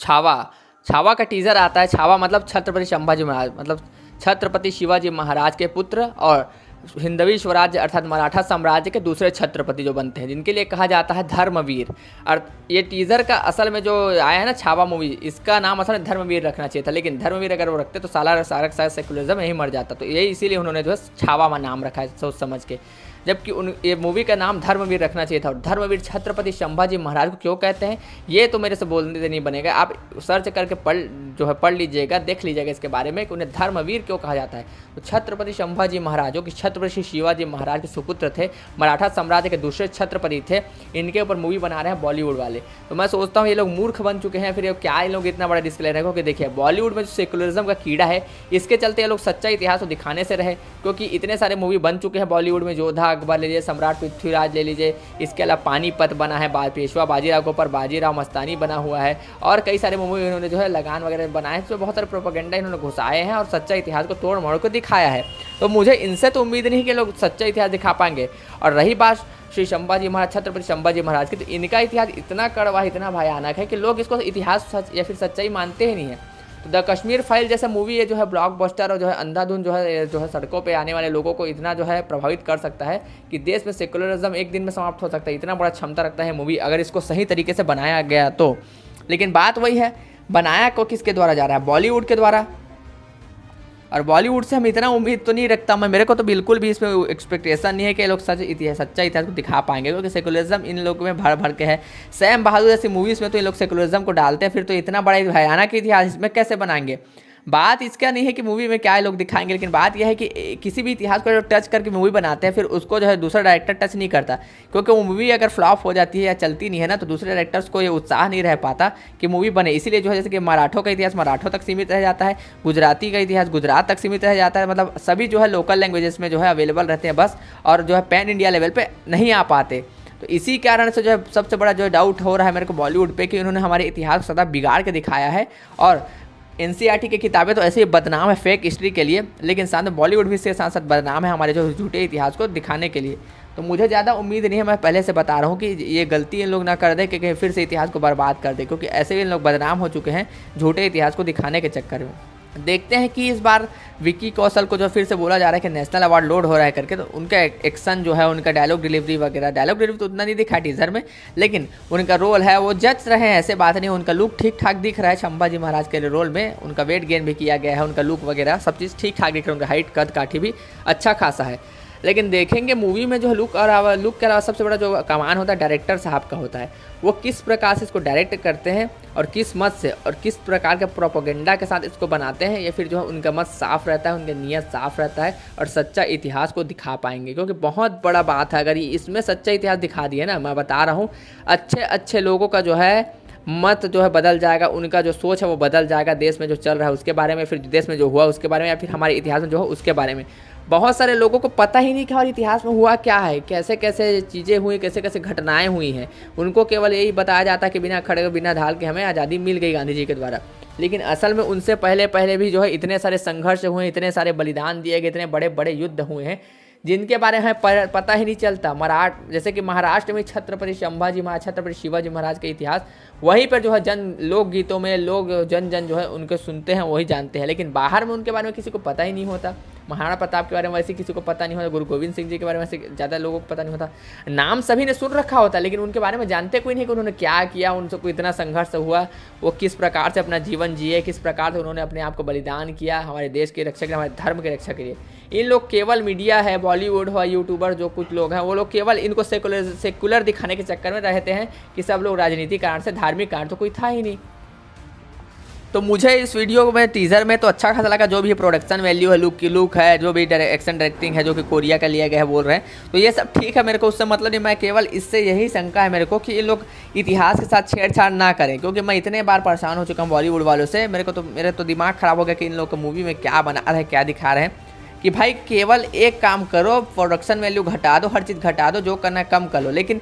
छावा छावा का टीज़र आता है छावा मतलब छत्रपति संभाजी महाराज मतलब छत्रपति शिवाजी महाराज के पुत्र और हिंदवी स्वराज्य अर्थात मराठा साम्राज्य के दूसरे छत्रपति जो बनते हैं जिनके लिए कहा जाता है धर्मवीर और ये टीज़र का असल में जो आया है ना छावा मूवी इसका नाम असल में धर्मवीर रखना चाहिए था लेकिन धर्मवीर अगर वो रखते तो सारा सारा सेकुलरिज्म यही मर जाता तो यही इसीलिए उन्होंने जो है छावा में नाम रखा है सोच समझ के जबकि उन ये मूवी का नाम धर्मवीर रखना चाहिए था और धर्मवीर छत्रपति संभाजी महाराज को क्यों कहते हैं ये तो मेरे से बोलने से नहीं बनेगा आप सर्च करके पढ़ जो है पढ़ लीजिएगा देख लीजिएगा इसके बारे में कि उन्हें धर्मवीर क्यों कहा जाता है तो छत्रपति संभाजी महाराज जो कि छत्रपति शिवाजी महाराज के सुपुत्र थे मराठा साम्राज्य के दूसरे छत्रपति थे इनके ऊपर मूवी बना रहे हैं बॉलीवुड वाले तो मैं सोचता हूँ ये लोग मूर्ख बन चुके हैं फिर ये क्या ये लोग इतना बड़ा डिस्प्ले रहे क्योंकि देखिए बॉलीवुड में जो सेकुलरिज्म का कीड़ा है इसके चलते ये लोग सच्चा इतिहास को दिखाने से रहे क्योंकि इतने सारे मूवी बन चुके हैं बॉलीवुड में योद्धा अकबर ले लीजिए सम्राट पृथ्वीराज ले लीजिए इसके अलावा पानीपत बना है पेशवा बाजीराव के ऊपर बाजीराव मस्तानी बना हुआ है और कई सारे मूवी इन्होंने जो है लगान वगैरह बनाए हैं तो बहुत सारे प्रोपोगेंडा इन्होंने घुसाए हैं और सच्चा इतिहास को तोड़ मोड़ को दिखाया है तो मुझे इनसे तो उम्मीद नहीं कि लोग सच्चा इतिहास दिखा पाएंगे और रही बात श्री शंभाजी महाराज छत्रपति शंभाजी महाराज की तो इनका इतिहास इतना कड़वा इतना भयानक है कि लोग इसको इतिहास सच या फिर सच्चाई मानते ही नहीं है द कश्मीर फाइल जैसे मूवी ये जो है ब्लॉकबस्टर और जो है अंधाधुन जो है जो है सड़कों पर आने वाले लोगों को इतना जो है प्रभावित कर सकता है कि देश में सेकुलरिज्म एक दिन में समाप्त हो सकता है इतना बड़ा क्षमता रखता है मूवी अगर इसको सही तरीके से बनाया गया तो लेकिन बात वही है बनाया को किसके द्वारा जा रहा है बॉलीवुड के द्वारा और बॉलीवुड से हम इतना उम्मीद तो नहीं रखता मैं मेरे को तो बिल्कुल भी इसमें एक्सपेक्टेशन नहीं है कि लोग सच इतिहास सच्चा इतिहास को दिखा पाएंगे क्योंकि सेकुलरिज्म इन लोगों में भर भर के है सैम बहादुर जैसी मूवीज़ में तो इन लोग सेकुलरिज्म को डालते हैं फिर तो इतना बड़ा भयानक इतिहास इसमें कैसे बनाएंगे बात इसका नहीं है कि मूवी में क्या लोग दिखाएंगे लेकिन बात यह है कि किसी भी इतिहास को जो टच करके मूवी बनाते हैं फिर उसको जो है दूसरा डायरेक्टर टच नहीं करता क्योंकि वो मूवी अगर फ्लॉप हो जाती है या चलती नहीं है ना तो दूसरे डायरेक्टर्स को ये उत्साह नहीं रह पाता कि मूवी बने इसीलिए जो है जैसे कि मराठों का इतिहास मराठों तक सीमित रह जाता है गुजराती का इतिहास गुजरात तक सीमित रह जाता है मतलब सभी जो है लोकल लैंग्वेजेस में जो है अवेलेबल रहते हैं बस और जो है पैन इंडिया लेवल पर नहीं आ पाते तो इसी कारण से जो है सबसे बड़ा जो डाउट हो रहा है मेरे को बॉलीवुड पे कि उन्होंने हमारे इतिहास को सदा बिगाड़ के दिखाया है और एन e की किताबें तो ऐसे ही बदनाम है फेक हिस्ट्री के लिए लेकिन साथ में बॉलीवुड भी इसके साथ साथ बदनाम है हमारे जो झूठे इतिहास को दिखाने के लिए तो मुझे ज़्यादा उम्मीद नहीं है मैं पहले से बता रहा हूँ कि ये गलती इन लोग ना कर दें कि फिर से इतिहास को बर्बाद कर दें क्योंकि ऐसे भी इन लोग बदनाम हो चुके हैं झूठे इतिहास को दिखाने के चक्कर में देखते हैं कि इस बार विक्की कौशल को जो फिर से बोला जा रहा है कि नेशनल अवार्ड लोड हो रहा है करके तो उनका एक्शन जो है उनका डायलॉग डिलीवरी वगैरह डायलॉग डिलीवरी तो उतना नहीं दिखा टीजर में लेकिन उनका रोल है वो जच रहे हैं ऐसे बात नहीं उनका लुक ठीक ठाक दिख रहा है चंबा जी महाराज के रोल में उनका वेट गेन भी किया गया है उनका लुक वगैरह सब चीज़ ठीक ठाक दिख रहा है उनका हाइट कद काठी भी अच्छा खासा है लेकिन देखेंगे मूवी में जो लुक और लुक के अलावा सबसे बड़ा जो कमान होता है डायरेक्टर साहब का होता है वो किस प्रकार से इसको डायरेक्ट करते हैं और किस मत से और किस प्रकार के प्रोपोगेंडा के साथ इसको बनाते हैं या फिर जो है उनका मत साफ रहता है उनकी नीयत साफ रहता है और सच्चा इतिहास को दिखा पाएंगे क्योंकि बहुत बड़ा बात है अगर इसमें सच्चा इतिहास दिखा दिए ना मैं बता रहा हूँ अच्छे अच्छे लोगों का जो है मत जो है बदल जाएगा उनका जो सोच है वो बदल जाएगा देश में जो चल रहा है उसके बारे में फिर देश में जो हुआ उसके बारे में या फिर हमारे इतिहास में जो है उसके बारे में बहुत सारे लोगों को पता ही नहीं कि हमारे इतिहास में हुआ क्या है कैसे कैसे चीज़ें हुई कैसे कैसे घटनाएं हुई हैं उनको केवल यही बताया जाता है कि बिना खड़े बिना ढाल के हमें आज़ादी मिल गई गांधी जी के द्वारा लेकिन असल में उनसे पहले पहले भी जो है इतने सारे संघर्ष हुए इतने सारे बलिदान दिए गए इतने बड़े बड़े युद्ध हुए हैं जिनके बारे में पता ही नहीं चलता मराठ जैसे कि महाराष्ट्र में छत्रपति शंभाजी महाराज छत्रपति शिवाजी महाराज का इतिहास वहीं पर जो है जन लोक गीतों में लोग जन जन जो है उनके सुनते हैं वही जानते हैं लेकिन बाहर में उनके बारे में किसी को पता ही नहीं होता महाराणा प्रताप के बारे में वैसे किसी को पता नहीं होता गुरु गोविंद सिंह जी के बारे में वैसे ज़्यादा लोगों को पता नहीं होता नाम सभी ने सुन रखा होता लेकिन उनके बारे में जानते कोई नहीं कि उन्होंने क्या किया उनसे इतना संघर्ष हुआ वो किस प्रकार से अपना जीवन जिए किस प्रकार से उन्होंने अपने आप को बलिदान किया हमारे देश की रक्षा के लिए हमारे धर्म की रक्षा के लिए इन लोग केवल मीडिया है बॉलीवुड हो यूट्यूबर जो कुछ लोग हैं वो लोग केवल इनको सेकुलर सेकुलर दिखाने के चक्कर में रहते हैं कि सब लोग राजनीतिक कारण से धार्मिक कारण तो कोई था ही नहीं तो मुझे इस वीडियो में टीज़र में तो अच्छा खासा लगा जो भी प्रोडक्शन वैल्यू है लुक की लुक है जो भी डायरेक्शन डायरेक्टिंग है जो कि कोरिया का लिया गया है बोल रहे हैं तो ये सब ठीक है मेरे को उससे मतलब नहीं मैं केवल इससे यही शंका है मेरे को कि ये लोग इतिहास के साथ छेड़छाड़ ना करें क्योंकि मैं इतने बार परेशान हो चुका हूँ बॉलीवुड वालों से मेरे को तो मेरा तो दिमाग ख़राब हो गया कि इन लोग को मूवी में क्या बना रहे हैं क्या दिखा रहे हैं कि भाई केवल एक काम करो प्रोडक्शन वैल्यू घटा दो हर चीज़ घटा दो जो करना कम कर लो लेकिन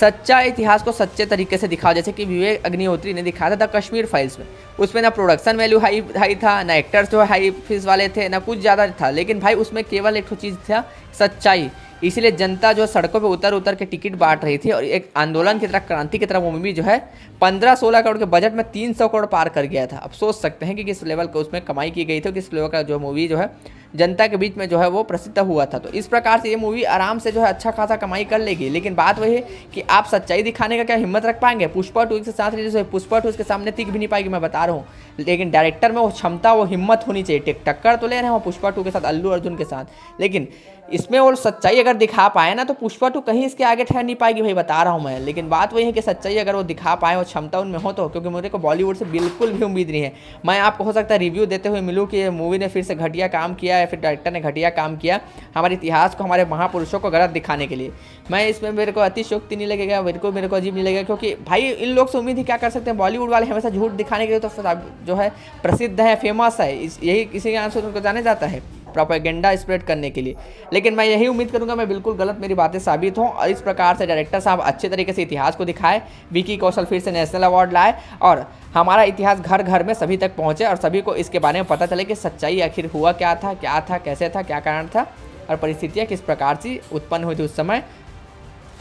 सच्चा इतिहास को सच्चे तरीके से दिखाओ जैसे कि विवेक अग्निहोत्री ने दिखाया था द कश्मीर फाइल्स में उसमें ना प्रोडक्शन वैल्यू हाई हाई था ना एक्टर्स जो हाई फीस वाले थे ना कुछ ज़्यादा था लेकिन भाई उसमें केवल एक चीज़ था सच्चाई इसीलिए जनता जो सड़कों पर उतर उतर के टिकट बांट रही थी और एक आंदोलन की तरह क्रांति की तरह वो मूवी जो है पंद्रह सोलह करोड़ के बजट में तीन सौ करोड़ पार कर गया था अब सोच सकते हैं कि किस लेवल का उसमें कमाई की गई थी किस लेवल का जो मूवी जो है जनता के बीच में जो है वो प्रसिद्ध हुआ था तो इस प्रकार से ये मूवी आराम से जो है अच्छा खासा कमाई कर लेगी लेकिन बात वही है कि आप सच्चाई दिखाने का क्या हिम्मत रख पाएंगे पुष्पा टू के साथ जो है पुष्पा टू इसके सामने तीख भी नहीं पाएगी मैं बता रहा हूँ लेकिन डायरेक्टर में वो क्षमता वो हिम्मत होनी चाहिए टिक टक्कर तो ले रहे हैं वो पुष्पा टू के साथ अल्लू अर्जुन के साथ लेकिन इसमें वो सच्चाई अगर दिखा पाए ना तो पुष्पा टू कहीं इसके आगे ठहर नहीं पाएगी भाई बता रहा हूँ मैं लेकिन बात वही है कि सच्चाई अगर वो दिखा पाए और क्षमता उनमें हो तो क्योंकि मुझे को बॉलीवुड से बिल्कुल भी उम्मीद नहीं है मैं आपको हो सकता है रिव्यू देते हुए मिलूँ कि ये मूवी ने फिर से घटिया काम किया है या फिर डायरेक्टर ने घटिया काम किया हमारे इतिहास को हमारे महापुरुषों को गलत दिखाने के लिए मैं इसमें मेरे को अतिशोक्ति नहीं लगेगा मेरे को मेरे को अजीब नहीं लगेगा क्योंकि भाई इन लोग से उम्मीद ही क्या कर सकते हैं बॉलीवुड वाले हमेशा झूठ दिखाने के लिए तो जो है प्रसिद्ध है फेमस है यही किसी के आंसर उनको जाने जाता है प्रोपेगेंडा स्प्रेड करने के लिए लेकिन मैं यही उम्मीद करूंगा मैं बिल्कुल गलत मेरी बातें साबित हों और इस प्रकार से डायरेक्टर साहब अच्छे तरीके से इतिहास को दिखाए विकी कौशल फिर से नेशनल अवार्ड लाए और हमारा इतिहास घर घर में सभी तक पहुँचे और सभी को इसके बारे में पता चले कि सच्चाई आखिर हुआ क्या था क्या था कैसे था क्या कारण था और परिस्थितियाँ किस प्रकार से उत्पन्न हुई थी उस समय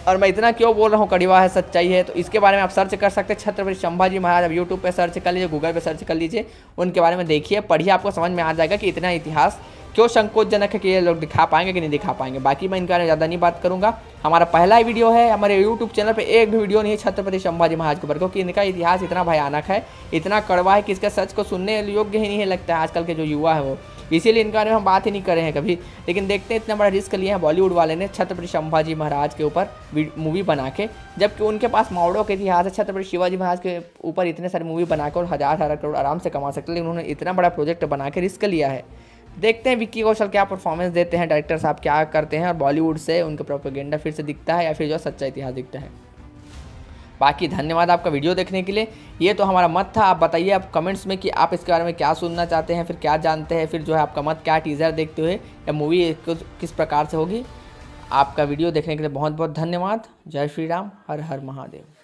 और मैं इतना क्यों बोल रहा हूँ कड़ीवा है सच्चाई है तो इसके बारे में आप सर्च कर सकते हैं छत्रपति संभाजी महाराज आप यूट्यूब पर सर्च कर लीजिए गूगल पर सर्च कर लीजिए उनके बारे में देखिए पढ़िए आपको समझ में आ जाएगा कि इतना इतिहास क्यों संकोचजनक है कि ये लोग दिखा पाएंगे कि नहीं दिखा पाएंगे बाकी मैं इनके बारे में ज़्यादा नहीं बात करूँगा हमारा पहला ही वीडियो है हमारे यूट्यूब चैनल पर एक भी वीडियो नहीं है छत्रपति संभाजी महाराज के ऊपर क्योंकि इनका इतिहास इतना भयानक है इतना कड़वा है कि इसका सच को सुनने योग्य ही नहीं लगता है आजकल के जो युवा है वो इसीलिए इनके बारे में हम बात ही नहीं रहे हैं कभी लेकिन देखते हैं इतना बड़ा रिस्क लिया है बॉलीवुड वाले ने छत्रपति संभाजी महाराज के ऊपर मूवी बना के जबकि उनके पास मावड़ों के इतिहास है छत्रपति शिवाजी महाराज के ऊपर इतने सारी मूवी बना के और हज़ार हज़ार करोड़ आराम से कमा सकते लेकिन उन्होंने इतना बड़ा प्रोजेक्ट बना के रिस्क लिया है देखते हैं विक्की कौशल क्या परफॉर्मेंस देते हैं डायरेक्टर साहब क्या करते हैं और बॉलीवुड से उनका प्रोपोगेंडा फिर से दिखता है या फिर जो सच्चा इतिहास दिखता है बाकी धन्यवाद आपका वीडियो देखने के लिए ये तो हमारा मत था आप बताइए आप कमेंट्स में कि आप इसके बारे में क्या सुनना चाहते हैं फिर क्या जानते हैं फिर जो है आपका मत क्या टीज़र देखते हुए या मूवी किस प्रकार से होगी आपका वीडियो देखने के लिए बहुत बहुत धन्यवाद जय श्री राम हर हर महादेव